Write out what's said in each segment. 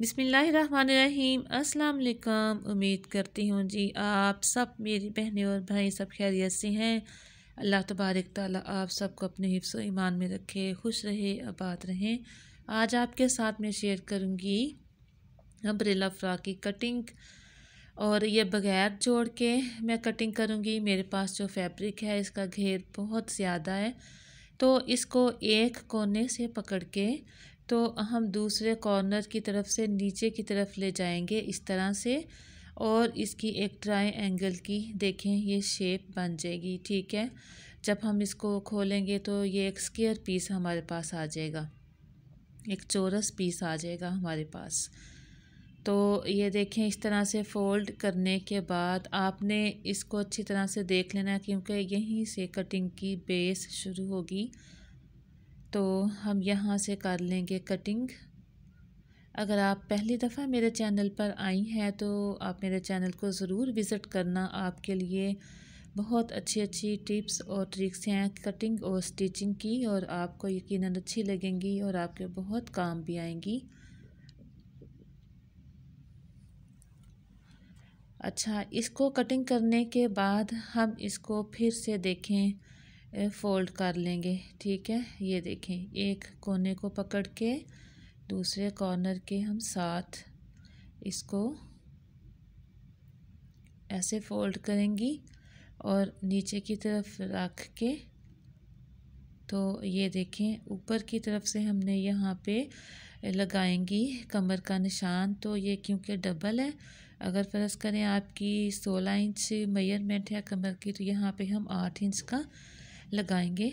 बिसमीम अस्सलाम उम्मीद करती हूँ जी आप सब मेरी बहनें और भाई सब खैरियत से हैं अल्लाह तबारक ताली आप सबको अपने हिफ्स ईमान में रखे खुश रहे आबाद रहें आज आपके साथ मैं शेयर करूँगी अम्ब्रेला फ्रॉक की कटिंग और ये बग़ैर जोड़ के मैं कटिंग करूँगी मेरे पास जो फैब्रिक है इसका घेर बहुत ज़्यादा है तो इसको एक कोने से पकड़ के तो हम दूसरे कॉर्नर की तरफ से नीचे की तरफ ले जाएंगे इस तरह से और इसकी एक ट्राई एंगल की देखें ये शेप बन जाएगी ठीक है जब हम इसको खोलेंगे तो ये एक स्केयर पीस हमारे पास आ जाएगा एक चोरस पीस आ जाएगा हमारे पास तो ये देखें इस तरह से फ़ोल्ड करने के बाद आपने इसको अच्छी तरह से देख लेना क्योंकि यहीं से कटिंग की बेस शुरू होगी तो हम यहाँ से कर लेंगे कटिंग अगर आप पहली दफ़ा मेरे चैनल पर आई हैं तो आप मेरे चैनल को ज़रूर विज़िट करना आपके लिए बहुत अच्छी अच्छी टिप्स और ट्रिक्स हैं कटिंग और स्टिचिंग की और आपको यकीनन अच्छी लगेंगी और आपके बहुत काम भी आएंगी अच्छा इसको कटिंग करने के बाद हम इसको फिर से देखें फ़ोल्ड कर लेंगे ठीक है ये देखें एक कोने को पकड़ के दूसरे कॉर्नर के हम साथ इसको ऐसे फ़ोल्ड करेंगी और नीचे की तरफ रख के तो ये देखें ऊपर की तरफ से हमने यहाँ पे लगाएंगी कमर का निशान तो ये क्योंकि डबल है अगर फ़र्ज़ करें आपकी सोलह इंच मेयरमेंट है कमर की तो यहाँ पे हम आठ इंच का लगाएंगे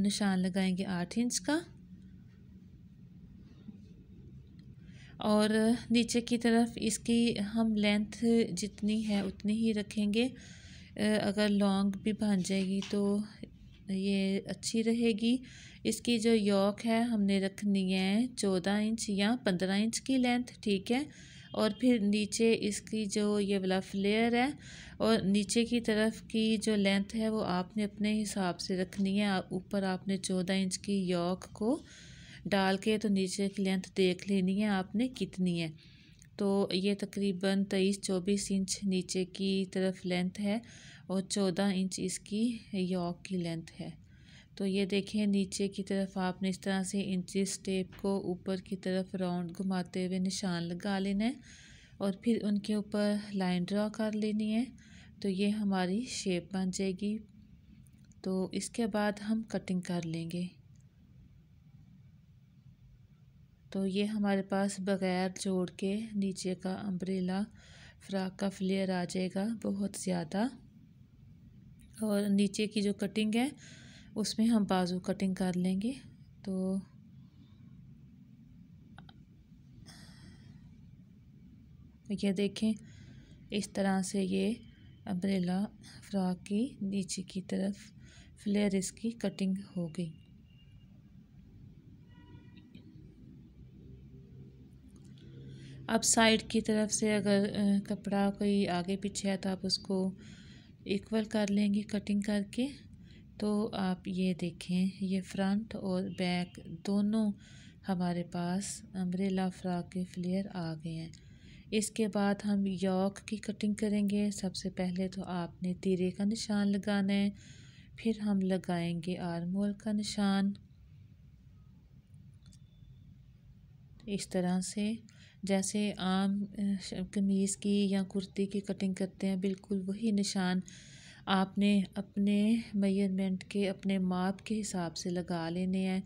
निशान लगाएंगे आठ इंच का और नीचे की तरफ इसकी हम लेंथ जितनी है उतनी ही रखेंगे अगर लॉन्ग भी बन जाएगी तो ये अच्छी रहेगी इसकी जो यॉक है हमने रखनी है चौदह इंच या पंद्रह इंच की लेंथ ठीक है और फिर नीचे इसकी जो ये वाला फ्लेयर है और नीचे की तरफ की जो लेंथ है वो आपने अपने हिसाब से रखनी है ऊपर आपने चौदह इंच की यॉक को डाल के तो नीचे की लेंथ देख लेनी है आपने कितनी है तो ये तकरीबन तेईस चौबीस इंच नीचे की तरफ लेंथ है और चौदह इंच इसकी यॉक की लेंथ है तो ये देखें नीचे की तरफ आपने इस तरह से इंचिस टेप को ऊपर की तरफ राउंड घुमाते हुए निशान लगा लेना है और फिर उनके ऊपर लाइन ड्रा कर लेनी है तो ये हमारी शेप बन जाएगी तो इसके बाद हम कटिंग कर लेंगे तो ये हमारे पास बग़ैर जोड़ के नीचे का अम्ब्रेला फ़्राक का फ्लेयर आ जाएगा बहुत ज़्यादा और नीचे की जो कटिंग है उसमें हम बाजू कटिंग कर लेंगे तो ये देखें इस तरह से ये अम्ब्रेला फ्रॉक की नीचे की तरफ फ्लेयर इसकी कटिंग हो गई अब साइड की तरफ से अगर कपड़ा कोई आगे पीछे है तो आप उसको इक्वल कर लेंगे कटिंग करके तो आप ये देखें ये फ्रंट और बैक दोनों हमारे पास अम्ब्रेला फ्रॉक के फ्लेयर आ गए हैं इसके बाद हम यॉक की कटिंग करेंगे सबसे पहले तो आपने तीरे का निशान लगाना है फिर हम लगाएंगे आर्मोल का निशान इस तरह से जैसे आम कमीज़ की या कुर्ती की कटिंग करते हैं बिल्कुल वही निशान आपने अपने मेयरमेंट के अपने माप के हिसाब से लगा लेने हैं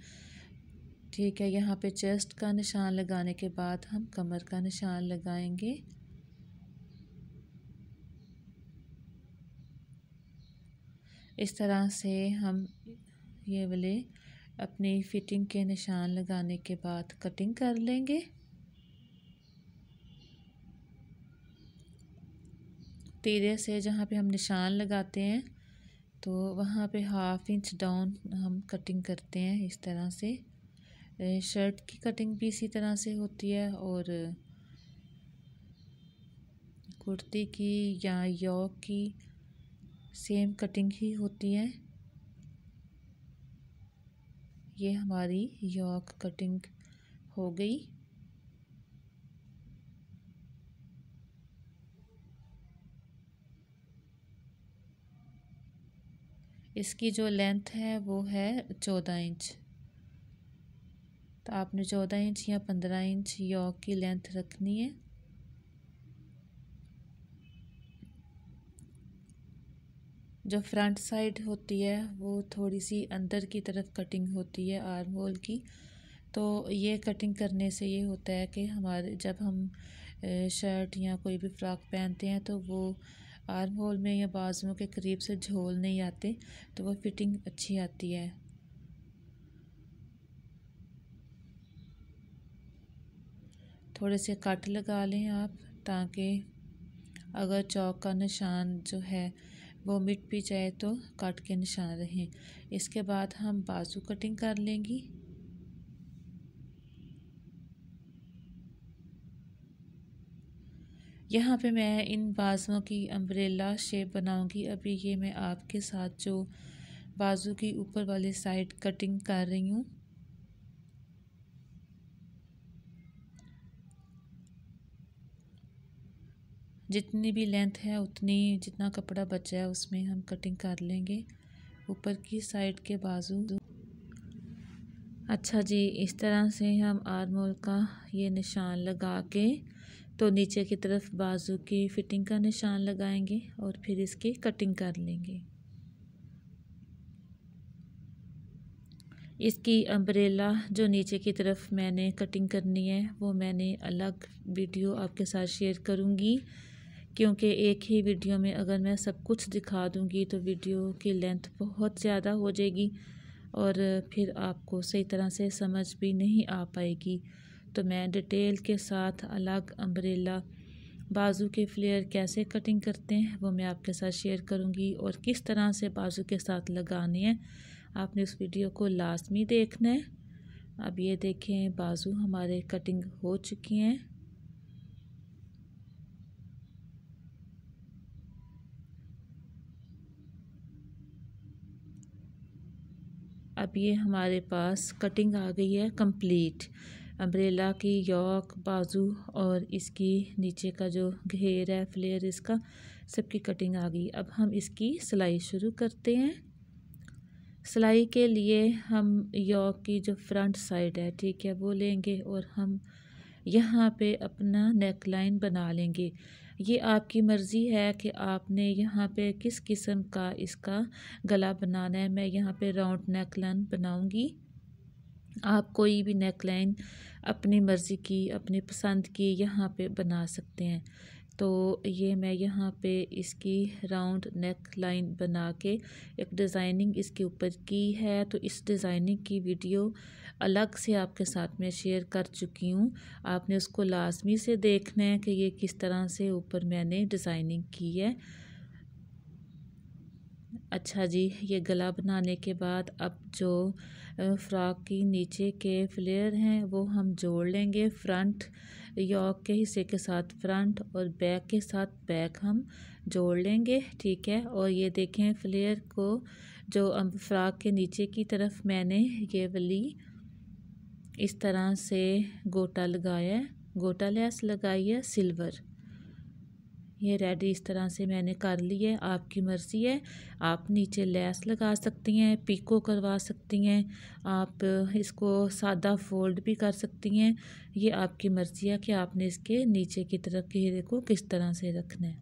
ठीक है यहाँ पे चेस्ट का निशान लगाने के बाद हम कमर का निशान लगाएंगे इस तरह से हम ये वाले अपनी फिटिंग के निशान लगाने के बाद कटिंग कर लेंगे तीरे से जहाँ पे हम निशान लगाते हैं तो वहाँ पे हाफ़ इंच डाउन हम कटिंग करते हैं इस तरह से शर्ट की कटिंग भी इसी तरह से होती है और कुर्ती की या यॉक की सेम कटिंग ही होती है ये हमारी यॉक कटिंग हो गई इसकी जो लेंथ है वो है चौदह इंच तो आपने चौदह इंच या पंद्रह इंच यॉक की लेंथ रखनी है जो फ्रंट साइड होती है वो थोड़ी सी अंदर की तरफ कटिंग होती है आर्म होल की तो ये कटिंग करने से ये होता है कि हमारे जब हम शर्ट या कोई भी फ्रॉक पहनते हैं तो वो आर्म होल में या बाजुओं के करीब से झोल नहीं आते तो वह फिटिंग अच्छी आती है थोड़े से कट लगा लें आप ताकि अगर चौक का निशान जो है वो मिट भी जाए तो कट के निशान रहें इसके बाद हम बाजू कटिंग कर लेंगी यहाँ पे मैं इन बाजुओं की अम्ब्रेला शेप बनाऊंगी अभी ये मैं आपके साथ जो बाजू की ऊपर वाली साइड कटिंग कर रही हूँ जितनी भी लेंथ है उतनी जितना कपड़ा बचा है उसमें हम कटिंग कर लेंगे ऊपर की साइड के बाजू अच्छा जी इस तरह से हम आर्मोल का ये निशान लगा के तो नीचे की तरफ बाजू की फिटिंग का निशान लगाएंगे और फिर इसकी कटिंग कर लेंगे इसकी अम्ब्रेला जो नीचे की तरफ मैंने कटिंग करनी है वो मैंने अलग वीडियो आपके साथ शेयर करूँगी क्योंकि एक ही वीडियो में अगर मैं सब कुछ दिखा दूँगी तो वीडियो की लेंथ बहुत ज़्यादा हो जाएगी और फिर आपको सही तरह से समझ भी नहीं आ पाएगी तो मैं डिटेल के साथ अलग अम्ब्रेला बाजू के फ्लेयर कैसे कटिंग करते हैं वो मैं आपके साथ शेयर करूँगी और किस तरह से बाजू के साथ लगाने हैं आपने उस वीडियो को लाजमी देखना है अब ये देखें बाजू हमारे कटिंग हो चुकी हैं अब ये हमारे पास कटिंग आ गई है कंप्लीट अम्ब्रेला की यॉक बाजू और इसकी नीचे का जो घेर है फ्लेयर इसका सबकी कटिंग आ गई अब हम इसकी सिलाई शुरू करते हैं सिलाई के लिए हम यॉक की जो फ्रंट साइड है ठीक है वो लेंगे और हम यहाँ पे अपना नेक लाइन बना लेंगे ये आपकी मर्ज़ी है कि आपने यहाँ पे किस किस्म का इसका गला बनाना है मैं यहाँ पे राउंड नेक लाइन बनाऊँगी आप कोई भी नेकलाइन अपनी मर्ज़ी की अपनी पसंद की यहाँ पे बना सकते हैं तो ये मैं यहाँ पे इसकी राउंड नेक लाइन बना के एक डिज़ाइनिंग इसके ऊपर की है तो इस डिज़ाइनिंग की वीडियो अलग से आपके साथ में शेयर कर चुकी हूँ आपने उसको लाजमी से देखना है कि ये किस तरह से ऊपर मैंने डिज़ाइनिंग की है अच्छा जी ये गला बनाने के बाद अब जो फ़्रॉक की नीचे के फ्लेयर हैं वो हम जोड़ लेंगे फ्रंट यॉक के हिस्से के साथ फ्रंट और बैक के साथ बैक हम जोड़ लेंगे ठीक है और ये देखें फ्लेयर को जो फ़्रॉक के नीचे की तरफ मैंने ये वली इस तरह से गोटा लगाया गोटा लैस लगाई है सिल्वर ये रेडी इस तरह से मैंने कर ली है आपकी मर्ज़ी है आप नीचे लेस लगा सकती हैं पिको करवा सकती हैं आप इसको सादा फोल्ड भी कर सकती हैं ये आपकी मर्ज़ी है कि आपने इसके नीचे की तरफ के घेरे को किस तरह से रखना है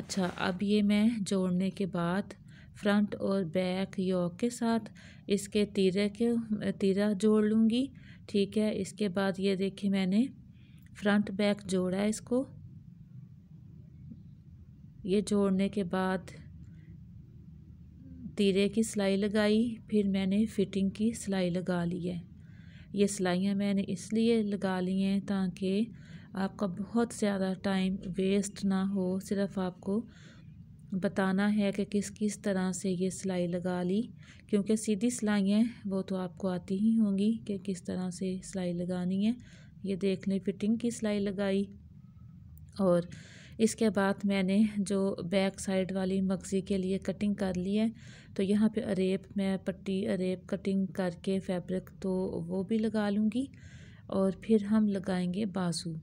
अच्छा अब ये मैं जोड़ने के बाद फ्रंट और बैक योक के साथ इसके तीरे के तीरा जोड़ लूँगी ठीक है इसके बाद ये देखिए मैंने फ्रंट बैक जोड़ा है इसको ये जोड़ने के बाद तीरे की सिलाई लगाई फिर मैंने फ़िटिंग की सिलाई लगा ली है ये सिलाइयाँ मैंने इसलिए लगा ली हैं ताकि आपका बहुत ज़्यादा टाइम वेस्ट ना हो सिर्फ आपको बताना है कि किस किस तरह से ये सिलाई लगा ली क्योंकि सीधी सिलाइयाँ वो तो आपको आती ही होंगी कि किस तरह से सिलाई लगानी है ये देख लें फिटिंग की सिलाई लगाई और इसके बाद मैंने जो बैक साइड वाली मगज़ी के लिए कटिंग कर ली है तो यहाँ पे अरेप मैं पट्टी अरेप कटिंग करके फैब्रिक तो वो भी लगा लूँगी और फिर हम लगाएंगे बाजू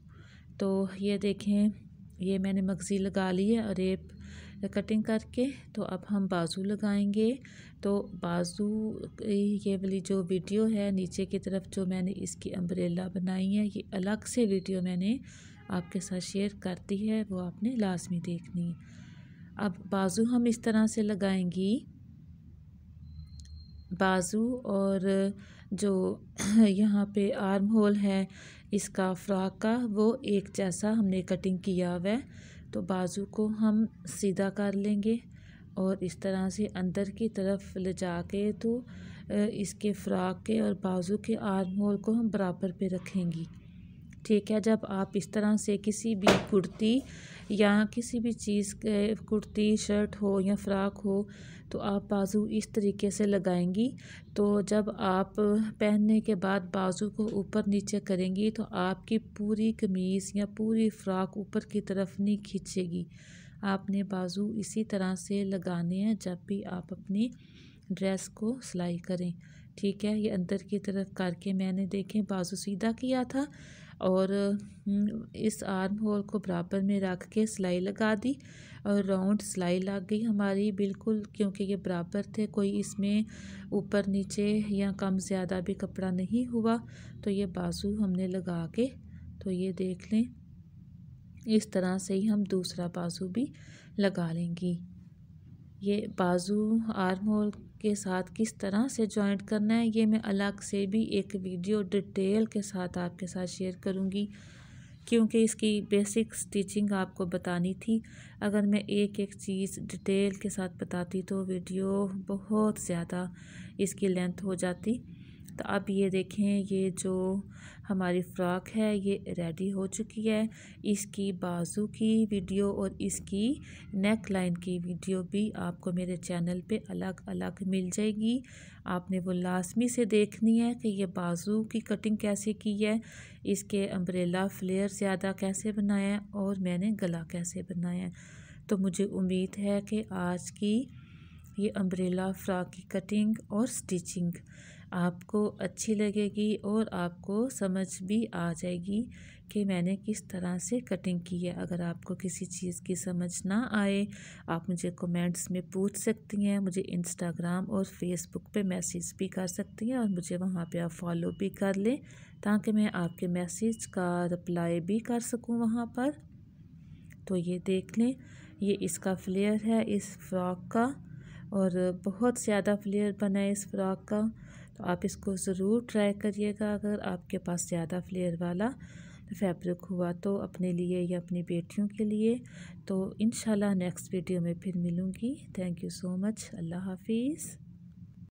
तो ये देखें ये मैंने मगज़ी लगा ली है अरेप कटिंग करके तो अब हम बाजू लगाएंगे तो बाजू ये वाली जो वीडियो है नीचे की तरफ जो मैंने इसकी अम्ब्रेला बनाई है ये अलग से वीडियो मैंने आपके साथ शेयर करती है वो आपने लाजमी देखनी है अब बाजू हम इस तरह से लगाएंगी बाजू और जो यहाँ पे आर्म होल है इसका फ्रॉक का वो एक जैसा हमने कटिंग किया हुआ है तो बाजू को हम सीधा कर लेंगे और इस तरह से अंदर की तरफ ले जा के तो इसके फ्रॉक के और बाजू के आर्म होल को हम बराबर पे रखेंगी ठीक है जब आप इस तरह से किसी भी कुर्ती या किसी भी चीज़ के कुर्ती शर्ट हो या फ़्राक हो तो आप बाजू इस तरीके से लगाएंगी तो जब आप पहनने के बाद बाजू को ऊपर नीचे करेंगी तो आपकी पूरी कमीज़ या पूरी फ़्राक ऊपर की तरफ नहीं खींचेगी आपने बाजू इसी तरह से लगाने हैं जब भी आप अपनी ड्रेस को सिलाई करें ठीक है ये अंदर की तरफ करके मैंने देखें बाजू सीधा किया था और हम्म, इस आर्म होल को बराबर में रख के सिलाई लगा दी और राउंड सिलाई लग गई हमारी बिल्कुल क्योंकि ये बराबर थे कोई इसमें ऊपर नीचे या कम ज़्यादा भी कपड़ा नहीं हुआ तो ये बाजू हमने लगा के तो ये देख लें इस तरह से ही हम दूसरा बाजू भी लगा लेंगी ये बाजू आर्म होल के साथ किस तरह से जॉइंट करना है ये मैं अलग से भी एक वीडियो डिटेल के साथ आपके साथ शेयर करूँगी क्योंकि इसकी बेसिक स्टिचिंग आपको बतानी थी अगर मैं एक एक चीज़ डिटेल के साथ बताती तो वीडियो बहुत ज़्यादा इसकी लेंथ हो जाती तो अब ये देखें ये जो हमारी फ़्राक है ये रेडी हो चुकी है इसकी बाजू की वीडियो और इसकी नेक लाइन की वीडियो भी आपको मेरे चैनल पे अलग अलग मिल जाएगी आपने वो लाजमी से देखनी है कि ये बाजू की कटिंग कैसे की है इसके अम्ब्रेला फ्लेयर ज़्यादा कैसे बनाया है और मैंने गला कैसे बनाया है तो मुझे उम्मीद है कि आज की ये अम्ब्रेला फ़्राक की कटिंग और स्टिचिंग आपको अच्छी लगेगी और आपको समझ भी आ जाएगी कि मैंने किस तरह से कटिंग की है अगर आपको किसी चीज़ की समझ ना आए आप मुझे कमेंट्स में पूछ सकती हैं मुझे इंस्टाग्राम और फेसबुक पे मैसेज भी कर सकती हैं और मुझे वहाँ पे आप फॉलो भी कर लें ताकि मैं आपके मैसेज का रिप्लाई भी कर सकूँ वहाँ पर तो ये देख लें ये इसका फ्लेयर है इस फ्रॉक का और बहुत ज़्यादा फ्लेयर बना है इस फ्रॉक का तो आप इसको ज़रूर ट्राई करिएगा अगर आपके पास ज़्यादा फ्लेयर वाला फैब्रिक हुआ तो अपने लिए या अपनी बेटियों के लिए तो इन नेक्स्ट वीडियो में फिर मिलूँगी थैंक यू सो मच अल्लाह हाफिज़